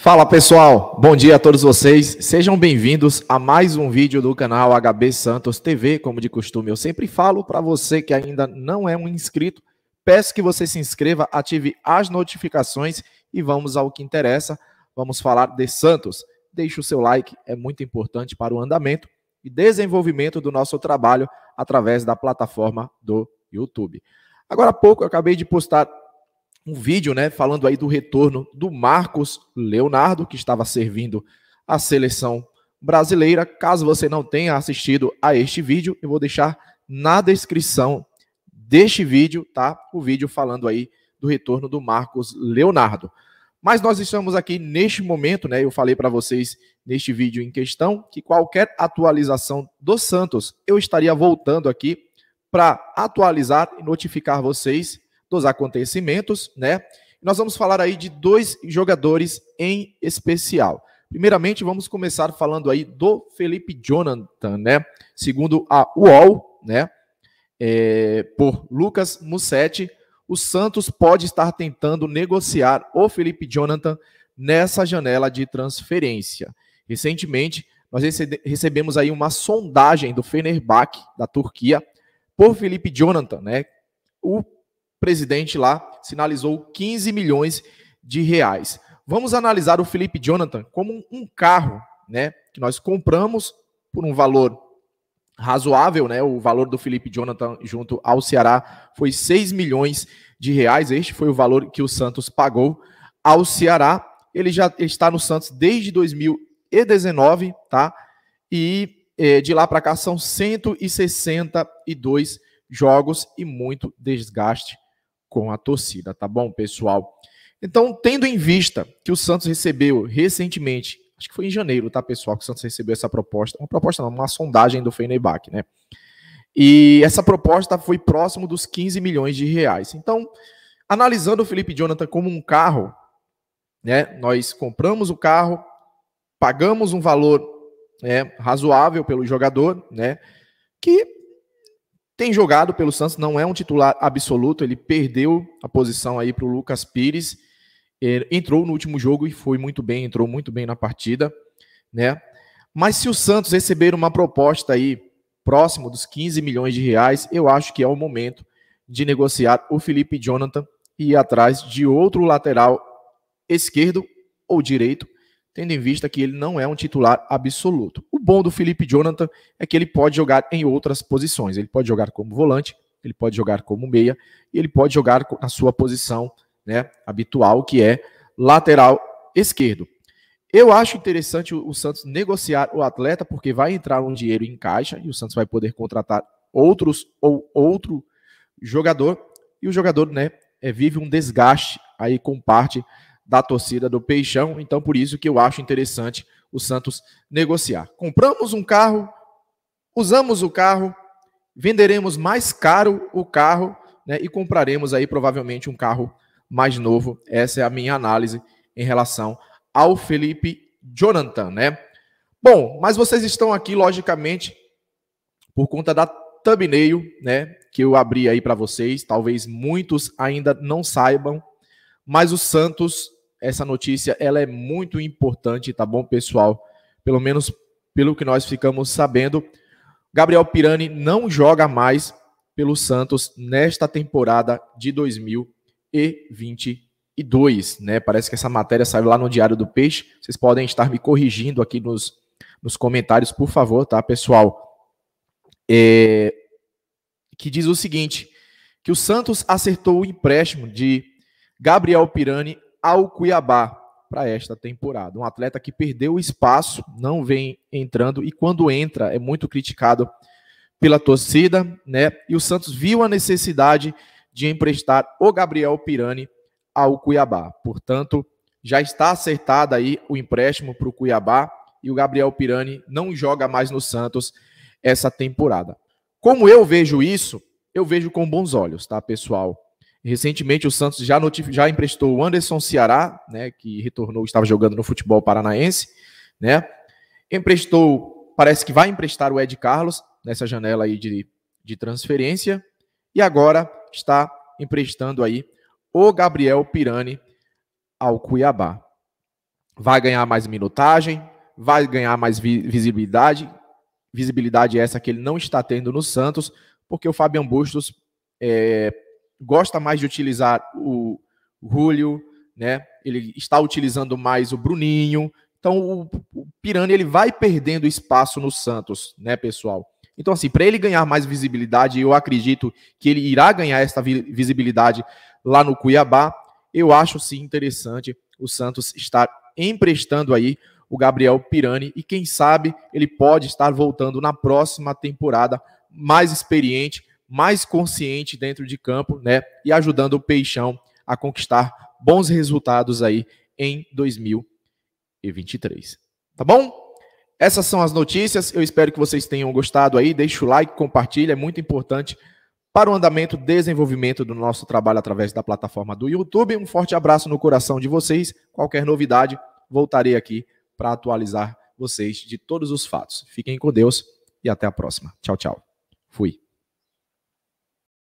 Fala pessoal, bom dia a todos vocês. Sejam bem-vindos a mais um vídeo do canal HB Santos TV. Como de costume, eu sempre falo para você que ainda não é um inscrito, peço que você se inscreva, ative as notificações e vamos ao que interessa. Vamos falar de Santos. Deixe o seu like, é muito importante para o andamento e desenvolvimento do nosso trabalho através da plataforma do YouTube. Agora há pouco eu acabei de postar um vídeo, né, falando aí do retorno do Marcos Leonardo, que estava servindo a seleção brasileira. Caso você não tenha assistido a este vídeo, eu vou deixar na descrição deste vídeo, tá? O vídeo falando aí do retorno do Marcos Leonardo. Mas nós estamos aqui neste momento, né? Eu falei para vocês neste vídeo em questão que qualquer atualização do Santos, eu estaria voltando aqui para atualizar e notificar vocês dos acontecimentos, né? Nós vamos falar aí de dois jogadores em especial. Primeiramente, vamos começar falando aí do Felipe Jonathan, né? Segundo a UOL, né? É, por Lucas Musetti, o Santos pode estar tentando negociar o Felipe Jonathan nessa janela de transferência. Recentemente, nós recebemos aí uma sondagem do Fenerbahçe, da Turquia, por Felipe Jonathan, né? O presidente lá sinalizou 15 milhões de reais. Vamos analisar o Felipe Jonathan como um carro, né? Que nós compramos por um valor razoável, né? O valor do Felipe Jonathan junto ao Ceará foi 6 milhões de reais. Este foi o valor que o Santos pagou ao Ceará. Ele já está no Santos desde 2019, tá? E é, de lá para cá são 162 jogos e muito desgaste com a torcida, tá bom, pessoal? Então, tendo em vista que o Santos recebeu recentemente, acho que foi em janeiro, tá, pessoal, que o Santos recebeu essa proposta, uma proposta não, uma sondagem do Fenerbahçe, né? E essa proposta foi próximo dos 15 milhões de reais. Então, analisando o Felipe Jonathan como um carro, né? Nós compramos o carro, pagamos um valor né, razoável pelo jogador, né? Que tem jogado pelo Santos, não é um titular absoluto, ele perdeu a posição aí para o Lucas Pires. É, entrou no último jogo e foi muito bem, entrou muito bem na partida, né? Mas se o Santos receber uma proposta aí próximo dos 15 milhões de reais, eu acho que é o momento de negociar o Felipe Jonathan e ir atrás de outro lateral esquerdo ou direito tendo em vista que ele não é um titular absoluto. O bom do Felipe Jonathan é que ele pode jogar em outras posições. Ele pode jogar como volante, ele pode jogar como meia, e ele pode jogar na sua posição né, habitual, que é lateral esquerdo. Eu acho interessante o Santos negociar o atleta, porque vai entrar um dinheiro em caixa e o Santos vai poder contratar outros ou outro jogador. E o jogador né, é, vive um desgaste aí com parte da torcida do Peixão. Então, por isso que eu acho interessante o Santos negociar. Compramos um carro, usamos o carro, venderemos mais caro o carro né, e compraremos aí provavelmente um carro mais novo. Essa é a minha análise em relação ao Felipe Jonathan, né? Bom, mas vocês estão aqui, logicamente, por conta da thumbnail, né? Que eu abri aí para vocês. Talvez muitos ainda não saibam, mas o Santos essa notícia ela é muito importante, tá bom, pessoal? Pelo menos pelo que nós ficamos sabendo, Gabriel Pirani não joga mais pelo Santos nesta temporada de 2022, né? Parece que essa matéria saiu lá no Diário do Peixe. Vocês podem estar me corrigindo aqui nos, nos comentários, por favor, tá, pessoal? É... Que diz o seguinte: que o Santos acertou o empréstimo de Gabriel Pirani ao Cuiabá para esta temporada. Um atleta que perdeu o espaço, não vem entrando e quando entra é muito criticado pela torcida, né? E o Santos viu a necessidade de emprestar o Gabriel Pirani ao Cuiabá. Portanto, já está acertado aí o empréstimo para o Cuiabá e o Gabriel Pirani não joga mais no Santos essa temporada. Como eu vejo isso, eu vejo com bons olhos, tá, pessoal? Recentemente, o Santos já, já emprestou o Anderson Ceará, né, que retornou, estava jogando no futebol paranaense, né? Emprestou, parece que vai emprestar o Ed Carlos nessa janela aí de, de transferência e agora está emprestando aí o Gabriel Pirani ao Cuiabá. Vai ganhar mais minutagem, vai ganhar mais vi visibilidade, visibilidade essa que ele não está tendo no Santos, porque o Fabian Bustos é, gosta mais de utilizar o Julio, né? Ele está utilizando mais o Bruninho. Então o, o Pirani ele vai perdendo espaço no Santos, né, pessoal? Então assim, para ele ganhar mais visibilidade, eu acredito que ele irá ganhar essa visibilidade lá no Cuiabá. Eu acho sim interessante o Santos estar emprestando aí o Gabriel Pirani e quem sabe ele pode estar voltando na próxima temporada mais experiente mais consciente dentro de campo, né? E ajudando o Peixão a conquistar bons resultados aí em 2023. Tá bom? Essas são as notícias. Eu espero que vocês tenham gostado aí. Deixa o like, compartilha, é muito importante para o andamento e desenvolvimento do nosso trabalho através da plataforma do YouTube. Um forte abraço no coração de vocês. Qualquer novidade, voltarei aqui para atualizar vocês de todos os fatos. Fiquem com Deus e até a próxima. Tchau, tchau. Fui.